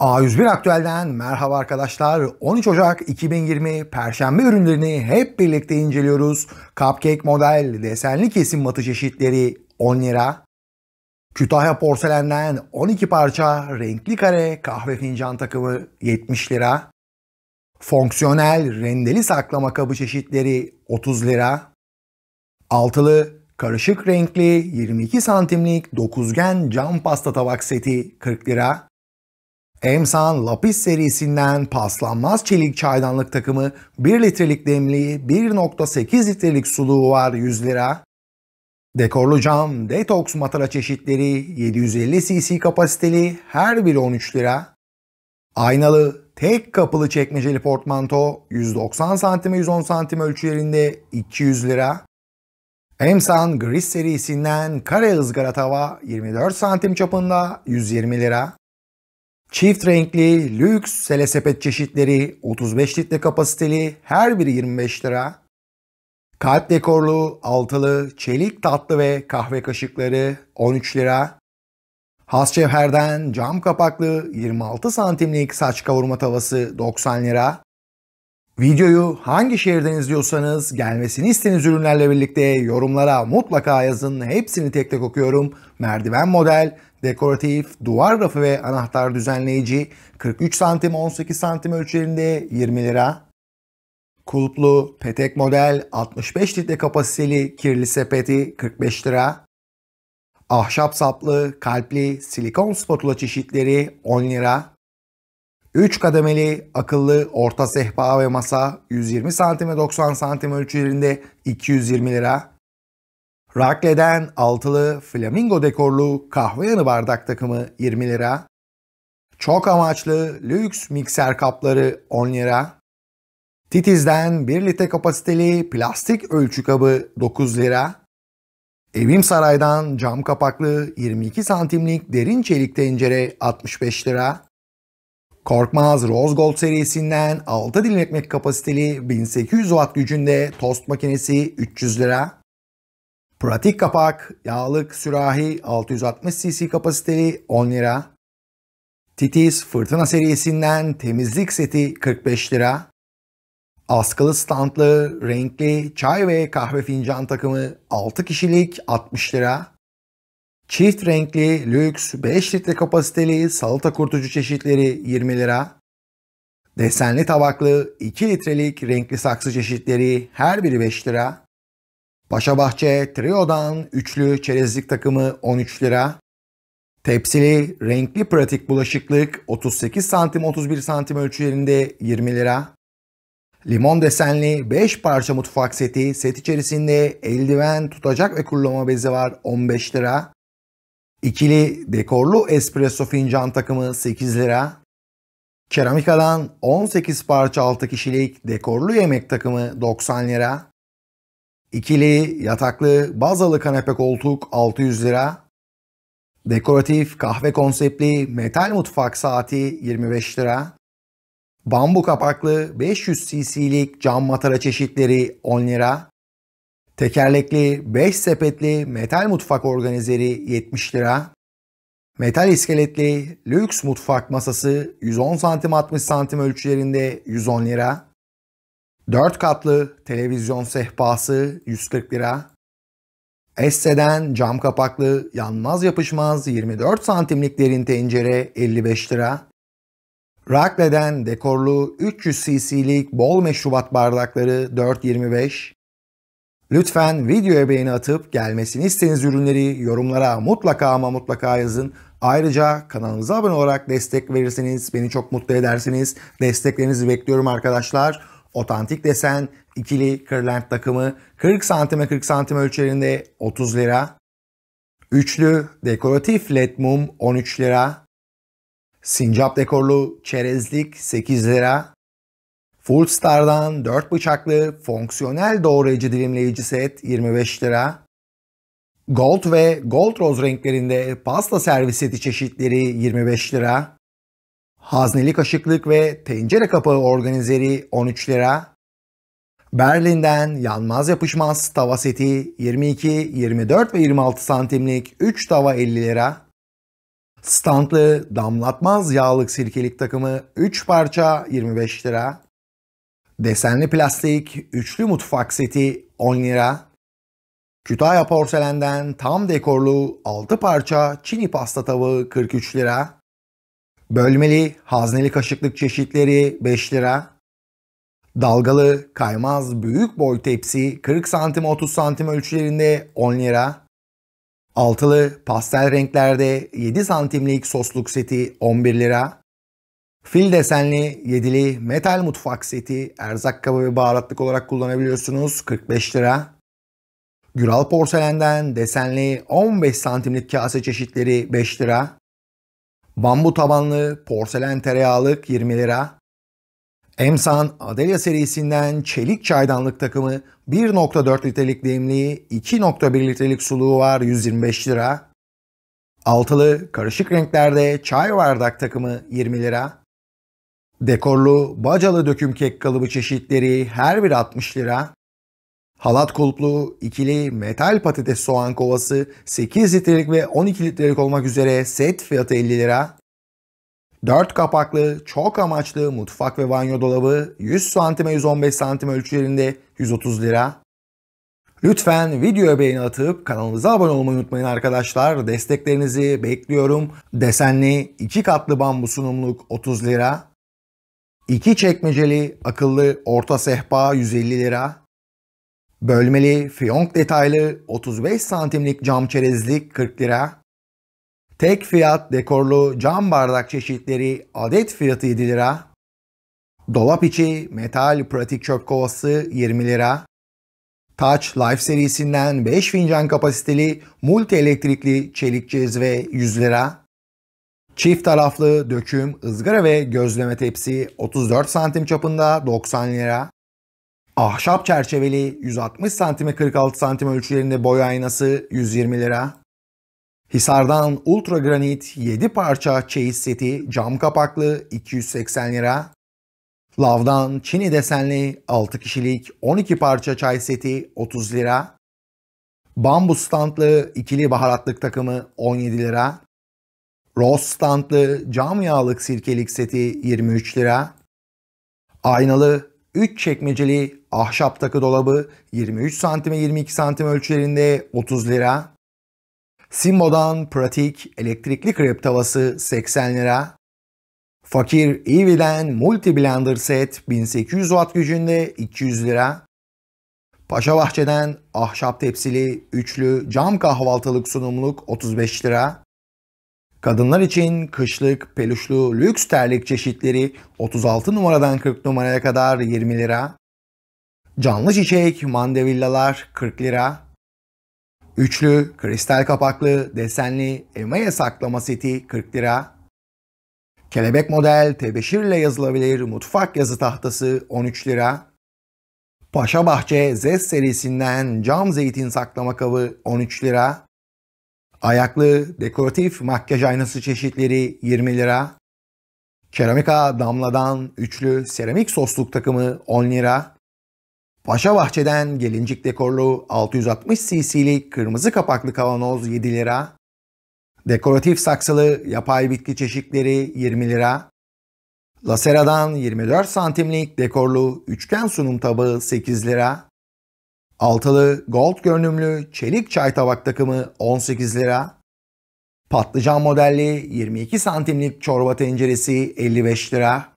A101 Aktüel'den merhaba arkadaşlar. 13 Ocak 2020 Perşembe ürünlerini hep birlikte inceliyoruz. Cupcake model desenli kesim matı çeşitleri 10 lira. Kütahya porselenden 12 parça renkli kare kahve fincan takımı 70 lira. Fonksiyonel rendeli saklama kabı çeşitleri 30 lira. Altılı karışık renkli 22 santimlik dokuzgen cam pasta tabak seti 40 lira. Emsan Lapis serisinden paslanmaz çelik çaydanlık takımı 1 litrelik demliği 1.8 litrelik suluğu var 100 lira. Dekorlu cam detoks matara çeşitleri 750 cc kapasiteli her biri 13 lira. Aynalı tek kapılı çekmeceli portmanto 190 cm 110 cm ölçülerinde 200 lira. Emsan Gris serisinden kare ızgara tava 24 cm çapında 120 lira. Çift renkli, lüks selesepet çeşitleri 35 litre kapasiteli her biri 25 lira. Kalp dekorlu, altılı, çelik tatlı ve kahve kaşıkları 13 lira. Has cevherden cam kapaklı 26 santimlik saç kavurma tavası 90 lira. Videoyu hangi şehirden izliyorsanız gelmesini istediğiniz ürünlerle birlikte yorumlara mutlaka yazın. Hepsini tek tek okuyorum. Merdiven model dekoratif, duvar rafı ve anahtar düzenleyici 43 santim 18 santim ölçülerinde 20 lira. Kulplu petek model 65 litre kapasiteli kirli sepeti 45 lira. Ahşap saplı, kalpli, silikon spatula çeşitleri 10 lira. 3 kademeli akıllı orta sehpa ve masa 120 cm 90 cm ölçülerinde 220 lira. Rakle'den altılı flamingo dekorlu kahve yanı bardak takımı 20 lira. Çok amaçlı lüks mikser kapları 10 lira. Titiz'den 1 litre kapasiteli plastik ölçü kabı 9 lira. Evim Saray'dan cam kapaklı 22 santimlik derin çelik tencere 65 lira. Korkmaz Rose Gold serisinden 6 dilim ekmek kapasiteli 1800 watt gücünde tost makinesi 300 lira. Pratik kapak, yağlık sürahi 660 cc kapasiteli 10 lira. Titiz fırtına serisinden temizlik seti 45 lira. Askılı standlı, renkli çay ve kahve fincan takımı 6 kişilik 60 lira. Çift renkli, lüks, 5 litre kapasiteli salata kurtucu çeşitleri 20 lira. Desenli tabaklı, 2 litrelik renkli saksı çeşitleri her biri 5 lira. Paşabahçe Trio'dan üçlü çerezlik takımı 13 lira. Tepsili renkli pratik bulaşıklık 38 santim 31 santim ölçülerinde 20 lira. Limon desenli 5 parça mutfak seti set içerisinde eldiven, tutacak ve kurulama bezi var 15 lira. İkili dekorlu espresso fincan takımı 8 lira. Keramikadan 18 parça 6 kişilik dekorlu yemek takımı 90 lira. İkili, yataklı, bazalı kanepe koltuk 600 lira. Dekoratif, kahve konseptli, metal mutfak saati 25 lira. Bambu kapaklı 500 cc'lik cam matara çeşitleri 10 lira. Tekerlekli 5 sepetli metal mutfak organizeri 70 lira. Metal iskeletli lüks mutfak masası 110 santim 60 santim ölçülerinde 110 lira. 4 katlı televizyon sehpası 140 lira. Esse'den cam kapaklı yanmaz yapışmaz 24 santimlik derin tencere 55 lira. Rakle'den dekorlu 300 cc'lik bol meşrubat bardakları 4.25. Lütfen videoya beğeni atıp gelmesini istediğiniz ürünleri yorumlara mutlaka ama mutlaka yazın. Ayrıca kanalımıza abone olarak destek verirseniz beni çok mutlu edersiniz. Desteklerinizi bekliyorum arkadaşlar otantik desen, ikili Kirland takımı 40 santime 40 santim ölçülerinde 30 lira. Üçlü dekoratif led mum 13 lira. Sincap dekorlu çerezlik 8 lira. Full Star'dan 4 bıçaklı fonksiyonel doğrayıcı dilimleyici set 25 lira. Gold ve Gold Rose renklerinde pasta servis seti çeşitleri 25 lira. Hazneli kaşıklık ve tencere kapağı organizeri 13 lira. Berlin'den yanmaz yapışmaz tava seti 22, 24 ve 26 santimlik 3 tava 50 lira. Stantlı damlatmaz yağlık sirkelik takımı 3 parça 25 lira. Desenli plastik üçlü mutfak seti 10 lira. Kütahya porselenden tam dekorlu 6 parça çini pasta tavı 43 lira. Bölmeli, hazneli kaşıklık çeşitleri 5 lira. Dalgalı, kaymaz, büyük boy tepsi 40 santim 30 santim ölçülerinde 10 lira. Altılı, pastel renklerde 7 santimlik sosluk seti 11 lira. Fil desenli, yedili metal mutfak seti erzak kabı ve baharatlık olarak kullanabiliyorsunuz 45 lira. Güral porselenden desenli 15 santimlik kase çeşitleri 5 lira. Bambu tabanlı porselen tereyağlık 20 lira. Emsan Adelia serisinden çelik çaydanlık takımı 1.4 litrelik demliği 2.1 litrelik suluğu var 125 lira. Altılı karışık renklerde çay bardak takımı 20 lira. Dekorlu bacalı döküm kek kalıbı çeşitleri her bir 60 lira. Halat kulplu, ikili, metal patates soğan kovası 8 litrelik ve 12 litrelik olmak üzere set fiyatı 50 lira. 4 kapaklı, çok amaçlı mutfak ve banyo dolabı 100 cm 115 cm ölçülerinde 130 lira. Lütfen videoya beğeni atıp kanalımıza abone olmayı unutmayın arkadaşlar. Desteklerinizi bekliyorum. Desenli 2 katlı bambu sunumluk 30 lira. 2 çekmeceli akıllı orta sehpa 150 lira. Bölmeli, fiyonk detaylı, 35 santimlik cam çerezlik 40 lira. Tek fiyat dekorlu cam bardak çeşitleri adet fiyatı 7 lira. Dolap içi metal pratik çöp kovası 20 lira. Taç Life serisinden 5 fincan kapasiteli multi elektrikli çelik cezve 100 lira. Çift taraflı döküm, ızgara ve gözleme tepsi 34 santim çapında 90 lira. Ahşap çerçeveli 160 santime 46 santim ölçülerinde boy aynası 120 lira. Hisar'dan Ultra Granit 7 parça çeyiz seti cam kapaklı 280 lira. Lav'dan Çini desenli 6 kişilik 12 parça çay seti 30 lira. Bambu standlı ikili baharatlık takımı 17 lira. Rose standlı cam yağlık sirkelik seti 23 lira. Aynalı 3 çekmeceli ahşap takı dolabı 23 santime 22 santim ölçülerinde 30 lira. Simmo'dan pratik elektrikli krep tavası 80 lira. Fakir Eevee'den Multi Blender Set 1800 Watt gücünde 200 lira. Paşa Bahçe'den ahşap tepsili üçlü cam kahvaltılık sunumluk 35 lira. Kadınlar için kışlık, peluşlu, lüks terlik çeşitleri 36 numaradan 40 numaraya kadar 20 lira. Canlı çiçek, mandevillalar 40 lira. Üçlü, kristal kapaklı, desenli, emaye saklama seti 40 lira. Kelebek model, tebeşirle yazılabilir mutfak yazı tahtası 13 lira. Paşa Bahçe Z serisinden cam zeytin saklama kabı 13 lira. Ayaklı dekoratif makyaj aynası çeşitleri 20 lira. Keramika damladan üçlü seramik sosluk takımı 10 lira. Paşa Bahçe'den gelincik dekorlu 660 cc'lik kırmızı kapaklı kavanoz 7 lira. Dekoratif saksılı yapay bitki çeşitleri 20 lira. Lasera'dan 24 santimlik dekorlu üçgen sunum tabağı 8 lira. Altılı gold görünümlü çelik çay tabak takımı 18 lira. Patlıcan modelli 22 santimlik çorba tenceresi 55 lira.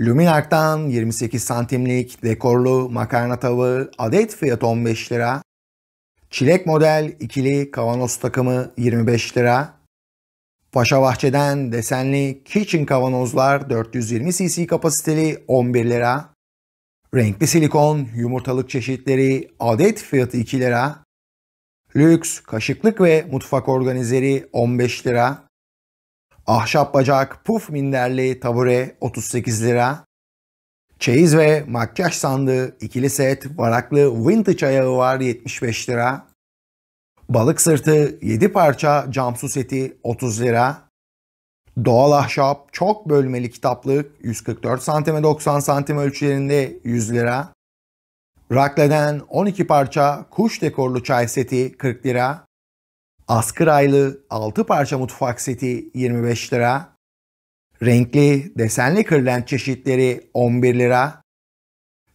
Luminark'tan 28 santimlik dekorlu makarna tavuğu adet fiyatı 15 lira. Çilek model ikili kavanoz takımı 25 lira. Paşa Bahçe'den desenli kitchen kavanozlar 420 cc kapasiteli 11 lira. Renkli silikon, yumurtalık çeşitleri adet fiyatı 2 lira. Lüks, kaşıklık ve mutfak organizeri 15 lira. Ahşap bacak, puf minderli tabure 38 lira. Çeyiz ve makyaj sandığı ikili set varaklı vintage ayağı var 75 lira. Balık sırtı 7 parça cam seti 30 lira. Doğal ahşap, çok bölmeli kitaplık 144 santime 90 santim ölçülerinde 100 lira. Rakleden 12 parça kuş dekorlu çay seti 40 lira. Askır aylı 6 parça mutfak seti 25 lira. Renkli, desenli kırlent çeşitleri 11 lira.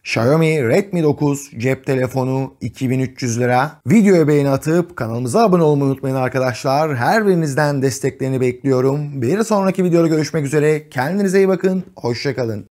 Xiaomi Redmi 9 cep telefonu 2300 lira. Videoya beğeni atıp kanalımıza abone olmayı unutmayın arkadaşlar. Her birinizden desteklerini bekliyorum. Bir sonraki videoda görüşmek üzere. Kendinize iyi bakın. Hoşçakalın.